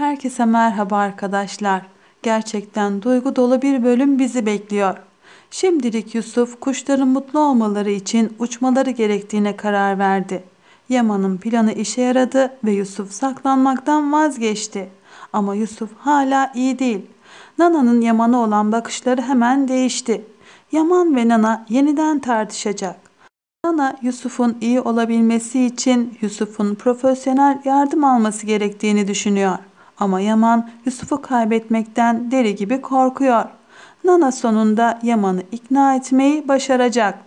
Herkese merhaba arkadaşlar. Gerçekten duygu dolu bir bölüm bizi bekliyor. Şimdilik Yusuf kuşların mutlu olmaları için uçmaları gerektiğine karar verdi. Yaman'ın planı işe yaradı ve Yusuf saklanmaktan vazgeçti. Ama Yusuf hala iyi değil. Nana'nın Yaman'a olan bakışları hemen değişti. Yaman ve Nana yeniden tartışacak. Nana Yusuf'un iyi olabilmesi için Yusuf'un profesyonel yardım alması gerektiğini düşünüyor. Ama Yaman Yusuf'u kaybetmekten deli gibi korkuyor. Nana sonunda Yaman'ı ikna etmeyi başaracak.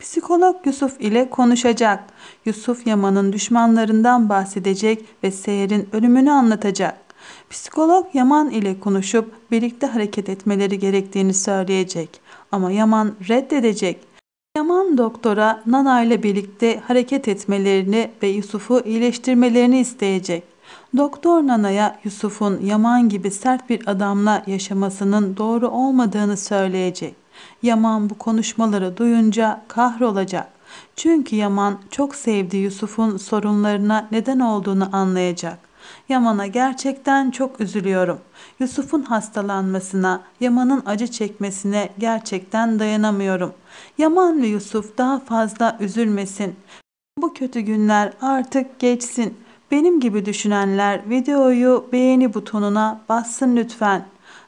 Psikolog Yusuf ile konuşacak. Yusuf Yaman'ın düşmanlarından bahsedecek ve Seher'in ölümünü anlatacak. Psikolog Yaman ile konuşup birlikte hareket etmeleri gerektiğini söyleyecek. Ama Yaman reddedecek. Yaman doktora Nana ile birlikte hareket etmelerini ve Yusuf'u iyileştirmelerini isteyecek. Doktor Nana'ya Yusuf'un Yaman gibi sert bir adamla yaşamasının doğru olmadığını söyleyecek. Yaman bu konuşmaları duyunca kahrolacak. Çünkü Yaman çok sevdiği Yusuf'un sorunlarına neden olduğunu anlayacak. Yaman'a gerçekten çok üzülüyorum. Yusuf'un hastalanmasına, Yaman'ın acı çekmesine gerçekten dayanamıyorum. Yaman ve Yusuf daha fazla üzülmesin. Bu kötü günler artık geçsin. Benim gibi düşünenler videoyu beğeni butonuna bassın lütfen.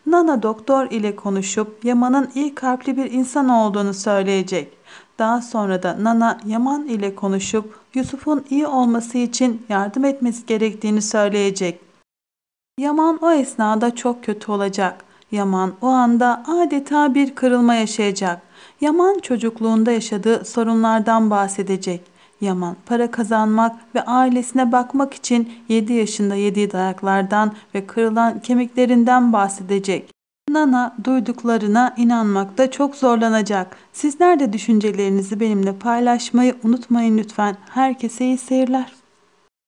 Nana doktor ile konuşup Yaman'ın iyi kalpli bir insan olduğunu söyleyecek. Daha sonra da Nana Yaman ile konuşup Yusuf'un iyi olması için yardım etmesi gerektiğini söyleyecek. Yaman o esnada çok kötü olacak. Yaman o anda adeta bir kırılma yaşayacak. Yaman çocukluğunda yaşadığı sorunlardan bahsedecek. Yaman para kazanmak ve ailesine bakmak için 7 yaşında yediği dayaklardan ve kırılan kemiklerinden bahsedecek. Nana duyduklarına inanmakta çok zorlanacak. Sizler de düşüncelerinizi benimle paylaşmayı unutmayın lütfen. Herkese iyi seyirler.